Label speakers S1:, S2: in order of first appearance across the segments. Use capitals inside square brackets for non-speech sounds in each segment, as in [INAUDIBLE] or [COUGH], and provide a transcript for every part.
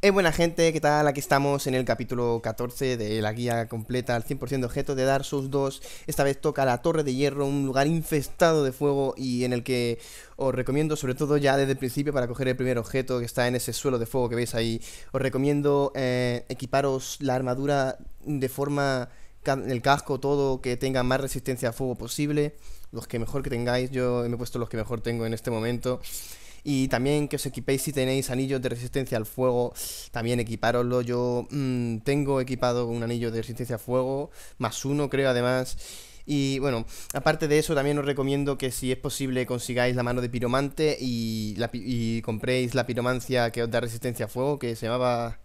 S1: Eh, buena gente, ¿qué tal? Aquí estamos en el capítulo 14 de la guía completa al 100% de objetos de Dark Souls 2. Esta vez toca la Torre de Hierro, un lugar infestado de fuego y en el que os recomiendo, sobre todo ya desde el principio para coger el primer objeto que está en ese suelo de fuego que veis ahí, os recomiendo eh, equiparos la armadura de forma el casco, todo, que tenga más resistencia a fuego posible. Los que mejor que tengáis, yo me he puesto los que mejor tengo en este momento. Y también que os equipéis si tenéis anillos de resistencia al fuego, también equiparoslo. Yo mm, tengo equipado un anillo de resistencia al fuego, más uno creo además. Y bueno, aparte de eso, también os recomiendo que si es posible consigáis la mano de piromante y, compréis la piromancia que os da resistencia al fuego, que se llamaba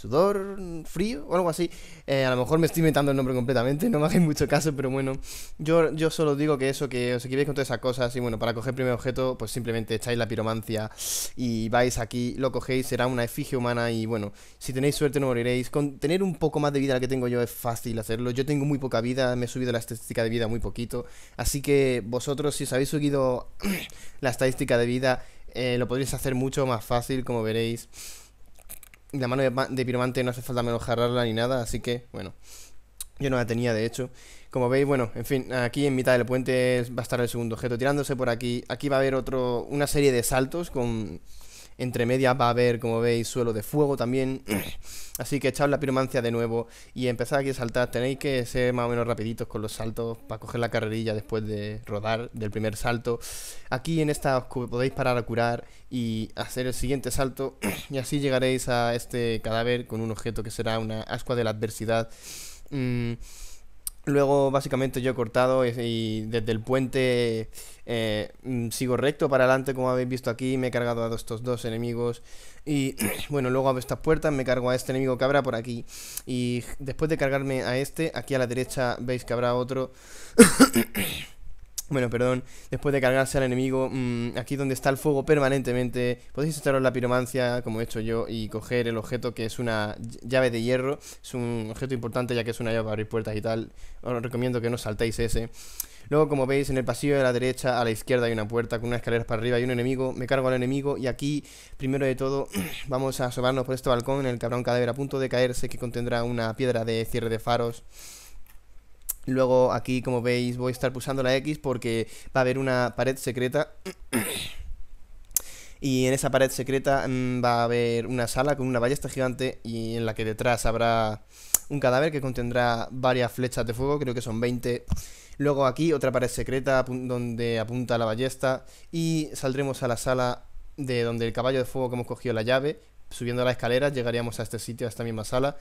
S1: sudor frío o algo así. Eh, a lo mejor me estoy inventando el nombre completamente, no me hagáis mucho caso, pero bueno, yo, yo solo digo que eso, que os equivéis con todas esas cosas y bueno, para coger primer objeto, pues simplemente echáis la piromancia y vais aquí, lo cogéis, será una efigie humana y bueno, si tenéis suerte no moriréis. Con tener un poco más de vida la que tengo yo es fácil hacerlo, yo tengo muy poca vida, me he subido la estadística de vida muy poquito, así que vosotros si os habéis subido [CLEARS THROAT] la estadística de vida, eh, lo podréis hacer mucho más fácil, como veréis la mano de, Piromante no hace falta menos jarrarla ni nada, así que, bueno. Yo no la tenía, de hecho. Como veis, bueno, en fin, aquí en mitad del puente va a estar el segundo objeto tirándose por aquí. Aquí va a haber otro, una serie de saltos con entre medias va a haber, como veis, suelo de fuego también. [CLEARS THROAT] Así que echaos la piromancia de nuevo y empezad aquí a saltar. Tenéis que ser más o menos rapiditos con los saltos para coger la carrerilla después de rodar del primer salto. Aquí en esta os podéis parar a curar y hacer el siguiente salto [CLEARS THROAT] y así llegaréis a este cadáver con un objeto que será una ascua de la adversidad. Mm, Luego, básicamente, yo he cortado y, desde el puente eh, mm, sigo recto para adelante, como habéis visto aquí. Me he cargado a estos dos enemigos. Y [CLEARS THROAT] bueno, luego abro estas puertas, me cargo a este enemigo que habrá por aquí. Y después de cargarme a este, aquí a la derecha veis que habrá otro. [CLEARS THROAT] Bueno, perdón, después de cargarse al enemigo, mm, aquí donde está el fuego permanentemente, podéis echaros la piromancia, como he hecho yo, y coger el objeto que es una llave de hierro. Es un objeto importante ya que es una llave para abrir puertas y tal. Os recomiendo que no saltéis ese. Luego, como veis, en el pasillo de la derecha, a la izquierda hay una puerta con unas escaleras para arriba y un enemigo. Me cargo al enemigo y aquí, primero de todo, [CLEARS THROAT] vamos a asomarnos por este balcón en el que habrá un cadáver a punto de caerse que contendrá una piedra de cierre de faros. Luego aquí, como veis, voy a estar pulsando la X porque va a haber una pared secreta. [COUGHS] y en esa pared secreta mm, va a haber una sala con una ballesta gigante y en la que detrás habrá un cadáver que contendrá varias flechas de fuego, creo que son 20. Luego aquí otra pared secreta donde apunta la ballesta y saldremos a la sala de donde el caballo de fuego que hemos cogido la llave. Subiendo la escalera llegaríamos a este sitio, a esta misma sala.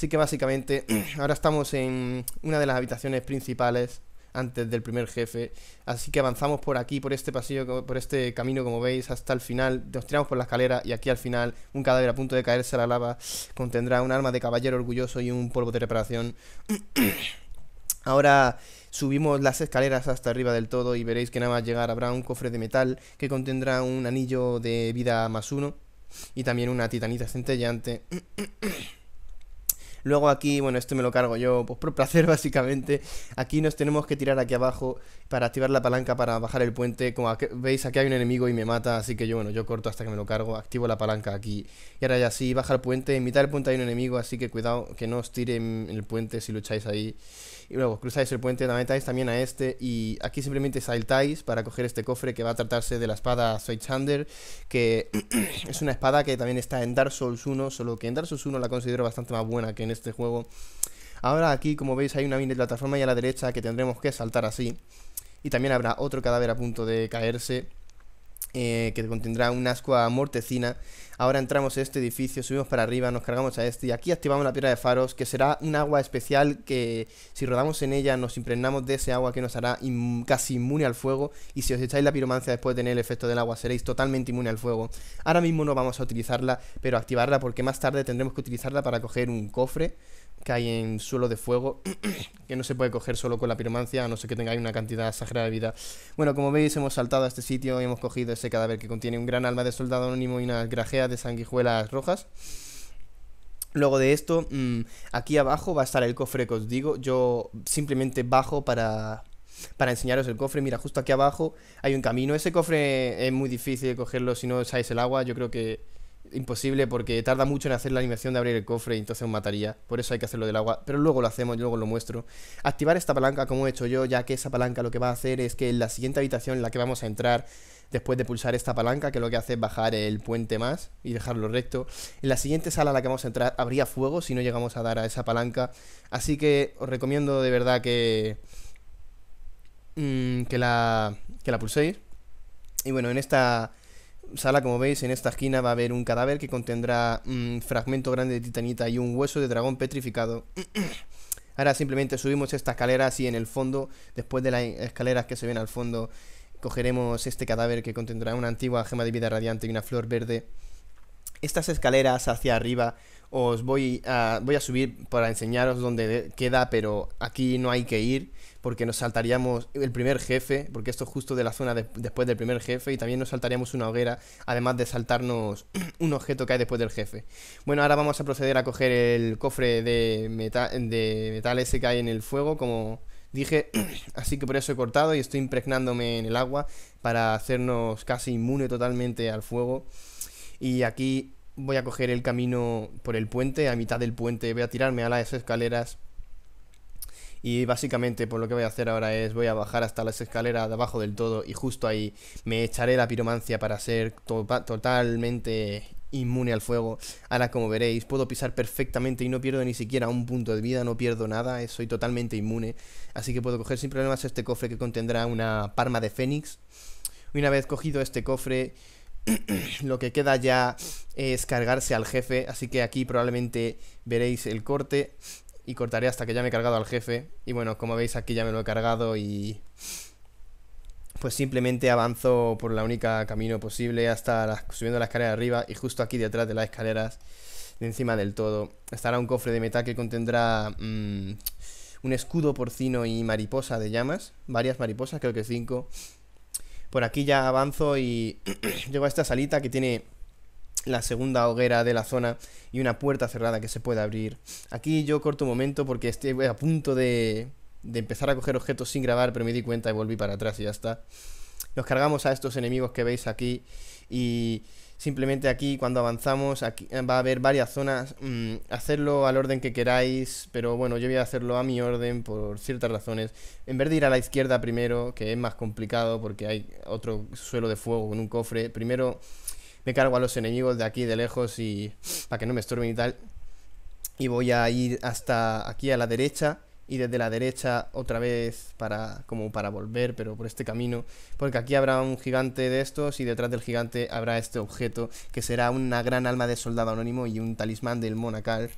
S1: Así que básicamente [CLEARS THROAT] ahora estamos en una de las habitaciones principales antes del primer jefe. Así que avanzamos por aquí, por este pasillo, por este camino, como veis, hasta el final. Nos tiramos por la escalera y aquí al final un cadáver a punto de caerse a la lava contendrá un arma de caballero orgulloso y un polvo de reparación. [CLEARS THROAT] Ahora subimos las escaleras hasta arriba del todo y veréis que nada más llegar habrá un cofre de metal que contendrá un anillo de vida más uno y también una titanita centelleante. [CLEARS THROAT] Luego aquí, bueno, esto me lo cargo yo pues por placer [LAUGHS] básicamente. Aquí nos tenemos que tirar aquí abajo para activar la palanca para bajar el puente. Como veis, aquí hay un enemigo y me mata, así que yo, bueno, yo corto hasta que me lo cargo, activo la palanca aquí. Y ahora ya sí, baja el puente. En mitad del puente hay un enemigo, así que cuidado que no os tire el puente si lucháis ahí. Y luego cruzáis el puente, metáis también a este y aquí simplemente saltáis para coger este cofre que va a tratarse de la espada Switchhander, que [CLEARS THROAT] es una espada que también está en Dark Souls 1, solo que en Dark Souls 1 la considero bastante más buena que en este juego. Ahora aquí, como veis, hay una mini plataforma y a la derecha que tendremos que saltar así. Y también habrá otro cadáver a punto de caerse eh, que contendrá un ascua mortecina. Ahora entramos en este edificio, subimos para arriba, nos cargamos a este y aquí activamos la piedra de faros, que será un agua especial que si rodamos en ella nos impregnamos de ese agua que nos hará casi inmune al fuego y si os echáis la piromancia después de tener el efecto del agua seréis totalmente inmune al fuego. Ahora mismo no vamos a utilizarla, pero activarla porque más tarde tendremos que utilizarla para coger un cofre que hay en suelo de fuego, [CLEARS THROAT] que no se puede coger solo con la piromancia, a no ser que tengáis una cantidad exagerada de vida. Bueno, como veis, hemos saltado a este sitio y hemos cogido ese cadáver que contiene un gran alma de soldado anónimo y unas grajeas de sanguijuelas rojas. Luego de esto, mm, aquí abajo va a estar el cofre que os digo. Yo simplemente bajo para, para enseñaros el cofre. Mira, justo aquí abajo hay un camino. Ese cofre es muy difícil de cogerlo si no usáis el agua. Yo creo que imposible porque tarda mucho en hacer la animación de abrir el cofre y entonces os mataría. Por eso hay que hacerlo del agua. Pero luego lo hacemos, yo luego lo muestro. Activar esta palanca como he hecho yo, ya que esa palanca lo que va a hacer es que en la siguiente habitación en la que vamos a entrar, después de pulsar esta palanca, que lo que hace es bajar el puente más y dejarlo recto, en la siguiente sala en la que vamos a entrar habría fuego si no llegamos a dar a esa palanca. Así que os recomiendo de verdad que... Mm, que la... que la pulséis. Y bueno, en esta sala, como veis, en esta esquina va a haber un cadáver que contendrá un mm, fragmento grande de titanita y un hueso de dragón petrificado. [CLEARS THROAT] Ahora simplemente subimos esta escaleras y en el fondo, después de las escaleras que se ven al fondo, cogeremos este cadáver que contendrá una antigua gema de vida radiante y una flor verde. Estas escaleras hacia arriba os voy a, voy a subir para enseñaros dónde queda, pero aquí no hay que ir porque nos saltaríamos el primer jefe, porque esto es justo de la zona después del primer jefe, y también nos saltaríamos una hoguera, además de saltarnos [CLEARS THROAT] un objeto que hay después del jefe. Bueno, ahora vamos a proceder a coger el cofre de, de metal ese que hay en el fuego, como dije, [CLEARS THROAT] así que por eso he cortado y estoy impregnándome en el agua para hacernos casi inmune totalmente al fuego. Y aquí voy a coger el camino por el puente, a mitad del puente voy a tirarme a las escaleras. Y básicamente por lo que voy a hacer ahora es voy a bajar hasta las escaleras de abajo del todo y justo ahí me echaré la piromancia para ser totalmente inmune al fuego. Ahora como veréis puedo pisar perfectamente y no pierdo ni siquiera un punto de vida, no pierdo nada, eh, soy totalmente inmune. Así que puedo coger sin problemas este cofre que contendrá una parma de fénix. una vez cogido este cofre [CLEARS THROAT] lo que queda ya es cargarse al jefe, así que aquí probablemente veréis el corte y cortaré hasta que ya me he cargado al jefe. Y bueno, como veis aquí ya me lo he cargado y pues simplemente avanzo por la única camino posible hasta subiendo la escalera de arriba y justo aquí detrás de las escaleras, de encima del todo, estará un cofre de metal que contendrá mm, un escudo porcino y mariposa de llamas, varias mariposas, creo que cinco por aquí ya avanzo y [CLEARS THROAT] llego a esta salita que tiene la segunda hoguera de la zona y una puerta cerrada que se puede abrir. Aquí yo corto un momento porque estoy a punto de, de empezar a coger objetos sin grabar, pero me di cuenta y volví para atrás y ya está. Nos cargamos a estos enemigos que veis aquí y Simplemente aquí cuando avanzamos aquí eh, va a haber varias zonas. Mm, hacerlo al orden que queráis, pero bueno, yo voy a hacerlo a mi orden por ciertas razones. En vez de ir a la izquierda primero, que es más complicado porque hay otro suelo de fuego con un cofre, primero me cargo a los enemigos de aquí de lejos y para que no me estorben y tal. Y voy a ir hasta aquí a la derecha y desde la derecha otra vez para como para volver, pero por este camino, porque aquí habrá un gigante de estos y detrás del gigante habrá este objeto que será una gran alma de soldado anónimo y un talismán del Monacal.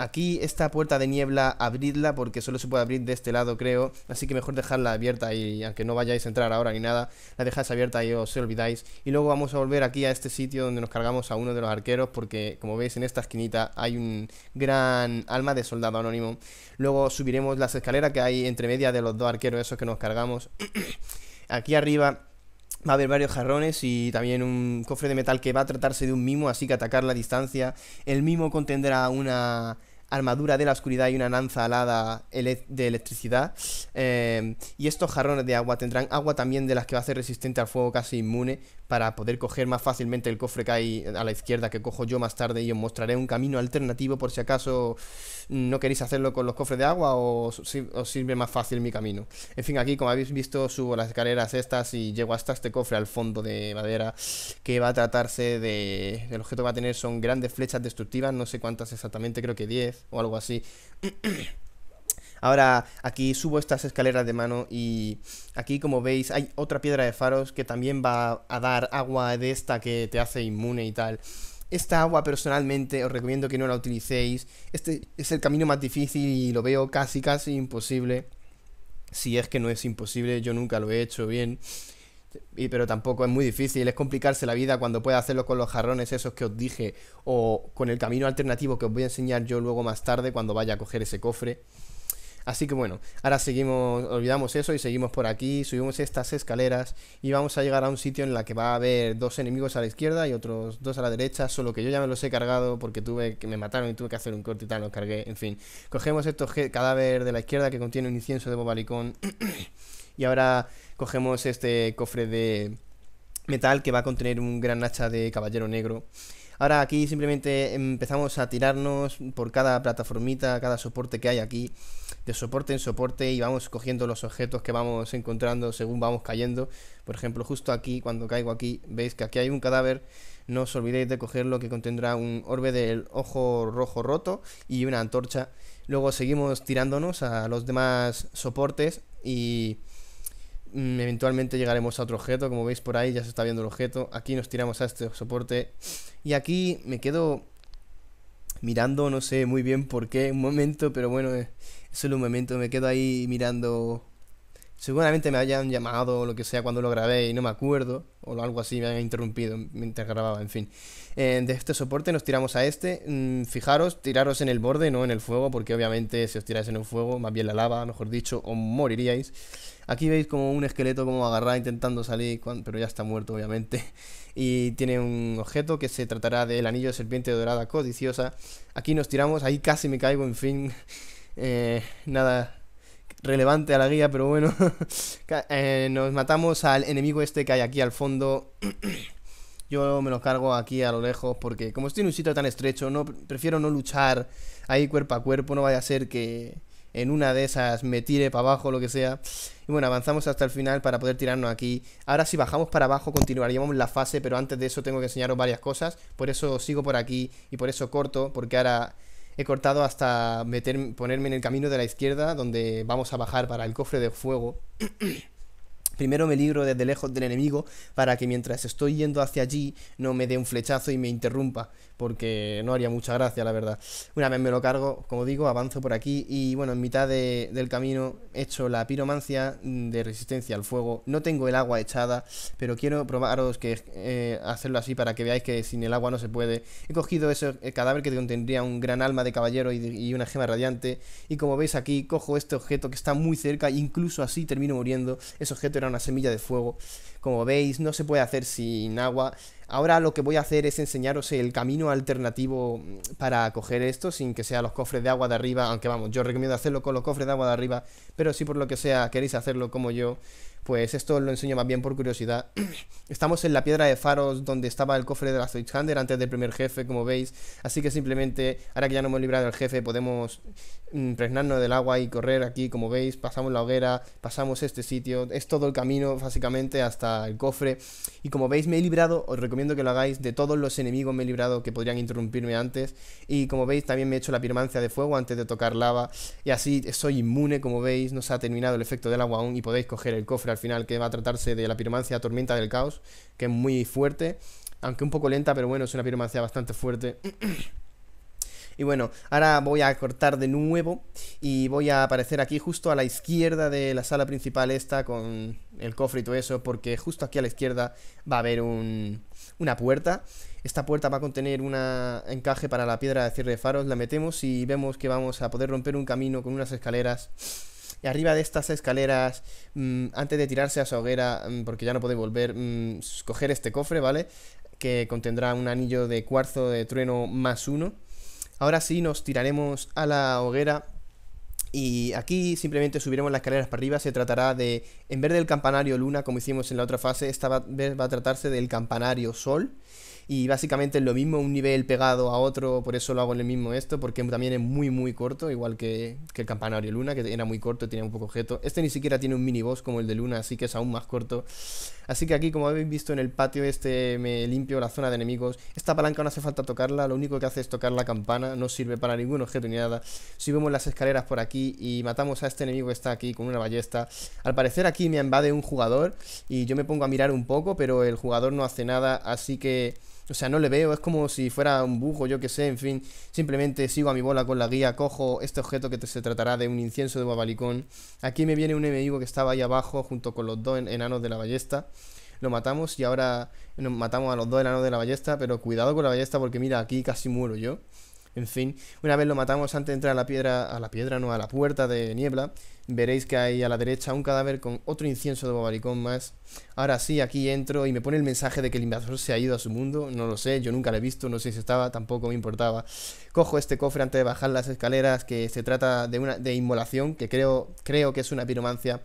S1: Aquí esta puerta de niebla, abridla porque solo se puede abrir de este lado, creo. Así que mejor dejarla abierta y aunque no vayáis a entrar ahora ni nada, la dejáis abierta y os olvidáis. Y luego vamos a volver aquí a este sitio donde nos cargamos a uno de los arqueros porque, como veis, en esta esquinita hay un gran alma de soldado anónimo. Luego subiremos las escaleras que hay entre media de los dos arqueros esos que nos cargamos. [COUGHS] aquí arriba Va a haber varios jarrones y también un cofre de metal que va a tratarse de un mimo, así que atacar la distancia. El mimo contendrá una armadura de la oscuridad y una lanza alada de electricidad. Em, y estos jarrones de agua tendrán agua también de las que va a ser resistente al fuego casi inmune para poder coger más fácilmente el cofre que hay a la izquierda que cojo yo más tarde y os mostraré un camino alternativo por si acaso no queréis hacerlo con los cofres de agua o os sirve más fácil mi camino. En fin, aquí como habéis visto subo las escaleras estas y llego hasta este cofre al fondo de madera que va a tratarse de... El objeto que va a tener son grandes flechas destructivas, no sé cuántas exactamente, creo que 10 o algo así. [CLEARS THROAT] Ahora aquí subo estas escaleras de mano y aquí como veis hay otra piedra de faros que también va a dar agua de esta que te hace inmune y tal. Esta agua personalmente os recomiendo que no la utilicéis. Este es el camino más difícil y lo veo casi casi imposible. Si es que no es imposible, yo nunca lo he hecho bien. Y, pero tampoco es muy difícil, es complicarse la vida cuando puedes hacerlo con los jarrones esos que os dije o con el camino alternativo que os voy a enseñar yo luego más tarde cuando vaya a coger ese cofre. Así que bueno, ahora seguimos, olvidamos eso y seguimos por aquí, subimos estas escaleras y vamos a llegar a un sitio en la que va a haber dos enemigos a la izquierda y otros dos a la derecha, solo que yo ya me los he cargado porque tuve que me mataron y tuve que hacer un corte y tal, los cargué, en fin. Cogemos estos cadáveres de la izquierda que contiene un incienso de bobalicón [COUGHS] y ahora cogemos este cofre de metal que va a contener un gran hacha de caballero negro. Ahora aquí simplemente empezamos a tirarnos por cada plataformita, cada soporte que hay aquí, de soporte en soporte y vamos cogiendo los objetos que vamos encontrando según vamos cayendo. Por ejemplo, justo aquí, cuando caigo aquí, veis que aquí hay un cadáver, no os olvidéis de cogerlo que contendrá un orbe del ojo rojo roto y una antorcha. Luego seguimos tirándonos a los demás soportes y Mm, eventualmente llegaremos a otro objeto, como veis por ahí ya se está viendo el objeto, aquí nos tiramos a este soporte y aquí me quedo mirando, no sé muy bien por qué, un momento, pero bueno, eh, es solo un momento, me quedo ahí mirando Seguramente me hayan llamado o lo que sea cuando lo grabé y no me acuerdo, o algo así, me han interrumpido mientras grababa, en fin. Eh, de este soporte nos tiramos a este. Mm, fijaros, tiraros en el borde, no en el fuego, porque obviamente si os tiráis en el fuego, más bien la lava, mejor dicho, os moriríais. Aquí veis como un esqueleto como agarrado intentando salir, pero ya está muerto obviamente. Y tiene un objeto que se tratará del anillo de serpiente dorada codiciosa. Aquí nos tiramos, ahí casi me caigo, en fin. Eh, nada, relevante a la guía, pero bueno. [LAUGHS] Eh, nos matamos al enemigo este que hay aquí al fondo. [CLEARS THROAT] Yo me lo cargo aquí a lo lejos porque como estoy en un sitio tan estrecho, no prefiero no luchar ahí cuerpo a cuerpo, no vaya a ser que en una de esas me tire para abajo, lo que sea. Y bueno, avanzamos hasta el final para poder tirarnos aquí. Ahora si bajamos para abajo continuaríamos la fase, pero antes de eso tengo que enseñaros varias cosas. Por eso sigo por aquí y por eso corto, porque ahora he cortado hasta meter, ponerme en el camino de la izquierda donde vamos a bajar para el cofre de fuego. Primero me libro desde lejos del enemigo para que mientras estoy yendo hacia allí no me dé un flechazo y me interrumpa, porque no haría mucha gracia, la verdad. Una vez me lo cargo, como digo, avanzo por aquí y bueno, en mitad del camino he hecho la piromancia de resistencia al fuego. No tengo el agua echada, pero quiero probaros que eh, hacerlo así para que veáis que sin el agua no se puede. He cogido ese cadáver que contendría un gran alma de caballero y, y una gema radiante y como veis aquí cojo este objeto que está muy cerca, incluso así termino muriendo. Ese objeto era una semilla de fuego. Como veis, no se puede hacer sin agua. Ahora lo que voy a hacer es enseñaros el camino alternativo para coger esto sin que sea los cofres de agua de arriba, aunque vamos, yo recomiendo hacerlo con los cofres de agua de arriba, pero si por lo que sea queréis hacerlo como yo, pues esto lo enseño más bien por curiosidad. [CLEARS THROAT] Estamos en la piedra de faros donde estaba el cofre de la switchhander antes del primer jefe, como veis. Así que simplemente, ahora que ya no hemos librado al jefe, podemos mm, impregnarnos del agua y correr aquí, como veis. Pasamos la hoguera, pasamos este sitio. Es todo el camino, básicamente, hasta el cofre. Y como veis, me he librado, os recomiendo que lo hagáis, de todos los enemigos me he librado que podrían interrumpirme antes. Y como veis, también me he hecho la pirmancia de fuego antes de tocar lava. Y así soy inmune, como veis. No se ha terminado el efecto del agua aún y podéis coger el cofre al final que va a tratarse de la piromancia Tormenta del Caos, que es muy fuerte, aunque un poco lenta, pero bueno, es una piromancia bastante fuerte. Y bueno, ahora voy a cortar de nuevo y voy a aparecer aquí justo a la izquierda de la sala principal esta con el cofre y todo eso, porque justo aquí a la izquierda va a haber un, una puerta. Esta puerta va a contener un encaje para la piedra de cierre de faros, la metemos y vemos que vamos a poder romper un camino con unas escaleras arriba de estas escaleras, mm, antes de tirarse a esa hoguera, mm, porque ya no puede volver, a mm, coger este cofre, ¿vale? Que contendrá un anillo de cuarzo de trueno más uno. Ahora sí, nos tiraremos a la hoguera. Y aquí simplemente subiremos las escaleras para arriba. Se tratará de, en vez del campanario luna, como hicimos en la otra fase, esta vez va a tratarse del campanario sol y básicamente es lo mismo, un nivel pegado a otro, por eso lo hago en el mismo esto, porque también es muy muy corto, igual que, el campanario Luna, que era muy corto, tenía un poco objeto. Este ni siquiera tiene un mini boss como el de Luna, así que es aún más corto. Así que aquí, como habéis visto en el patio este, me limpio la zona de enemigos. Esta palanca no hace falta tocarla, lo único que hace es tocar la campana, no sirve para ningún objeto ni nada. Si vemos las escaleras por aquí y matamos a este enemigo que está aquí con una ballesta, al parecer aquí me invade un jugador y yo me pongo a mirar un poco, pero el jugador no hace nada, así que... O sea, no le veo, es como si fuera un bujo, yo qué sé, en fin. Simplemente sigo a mi bola con la guía, cojo este objeto que se tratará de un incienso de babalicón. Aquí me viene un enemigo que estaba ahí abajo junto con los dos enanos de la ballesta. Lo matamos y ahora nos matamos a los dos enanos de la ballesta, pero cuidado con la ballesta porque mira, aquí casi muero yo. En fin, una vez lo matamos antes de entrar a la piedra, a la piedra, no, a la puerta de niebla, veréis que hay a la derecha un cadáver con otro incienso de bobaricón más. Ahora sí, aquí entro y me pone el mensaje de que el invasor se ha ido a su mundo, no lo sé, yo nunca lo he visto, no sé si estaba, tampoco me importaba. Cojo este cofre antes de bajar las escaleras, que se trata de una de inmolación, que creo, creo que es una piromancia.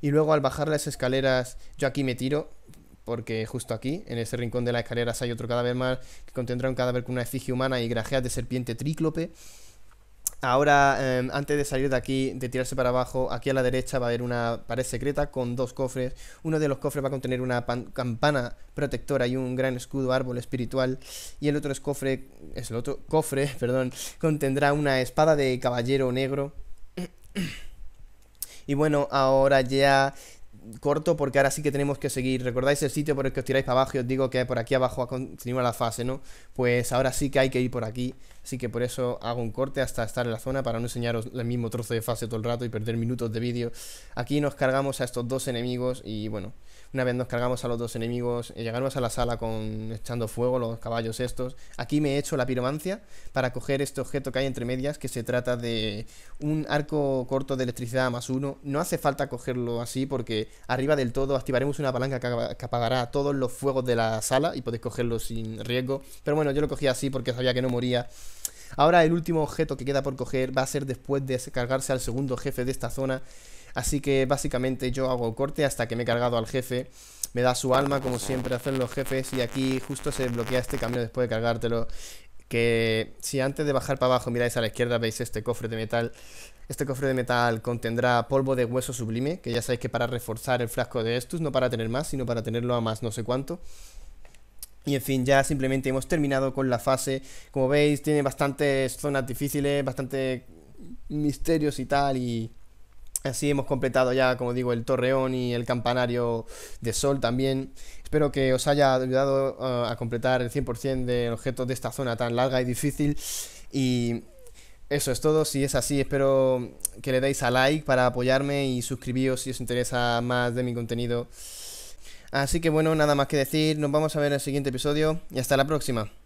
S1: Y luego al bajar las escaleras, yo aquí me tiro, porque justo aquí, en ese rincón de las escaleras, hay otro cadáver más que contendrá un cadáver con una efigie humana y grajeas de serpiente tríclope. Ahora, em, antes de salir de aquí, de tirarse para abajo, aquí a la derecha va a haber una pared secreta con dos cofres. Uno de los cofres va a contener una campana protectora y un gran escudo árbol espiritual. Y el otro cofre, es el otro cofre, [LAUGHS] perdón, contendrá una espada de caballero negro. [COUGHS] y bueno, ahora ya corto porque ahora sí que tenemos que seguir. ¿Recordáis el sitio por el que os tiráis para abajo y os digo que por aquí abajo continúa la fase, ¿no? Pues ahora sí que hay que ir por aquí, así que por eso hago un corte hasta estar en la zona para no enseñaros el mismo trozo de fase todo el rato y perder minutos de vídeo. Aquí nos cargamos a estos dos enemigos y bueno, una vez nos cargamos a los dos enemigos, eh, llegamos a la sala con echando fuego los caballos estos. Aquí me he hecho la piromancia para coger este objeto que hay entre medias, que se trata de un arco corto de electricidad más uno. No hace falta cogerlo así porque arriba del todo activaremos una palanca que, apagará todos los fuegos de la sala y podéis cogerlo sin riesgo. Pero bueno, yo lo cogí así porque sabía que no moría. Ahora el último objeto que queda por coger va a ser después de cargarse al segundo jefe de esta zona. Así que básicamente yo hago corte hasta que me he cargado al jefe. Me da su alma como siempre hacen los jefes y aquí justo se bloquea este camino después de cargártelo. Que si antes de bajar para abajo miráis a la izquierda veis este cofre de metal, este cofre de metal contendrá polvo de hueso sublime, que ya sabéis que para reforzar el frasco de estos no para tener más, sino para tenerlo a más no sé cuánto. Y en fin, ya simplemente hemos terminado con la fase. Como veis, tiene bastantes zonas difíciles, bastante misterios y tal, y Así hemos completado ya, como digo, el torreón y el campanario de sol también. Espero que os haya ayudado eh, a completar el 100% de objetos de esta zona tan larga y difícil. Y eso es todo, si es así espero que le deis a like para apoyarme y suscribíos si os interesa más de mi contenido. Así que bueno, nada más que decir, nos vamos a ver en el siguiente episodio y hasta la próxima.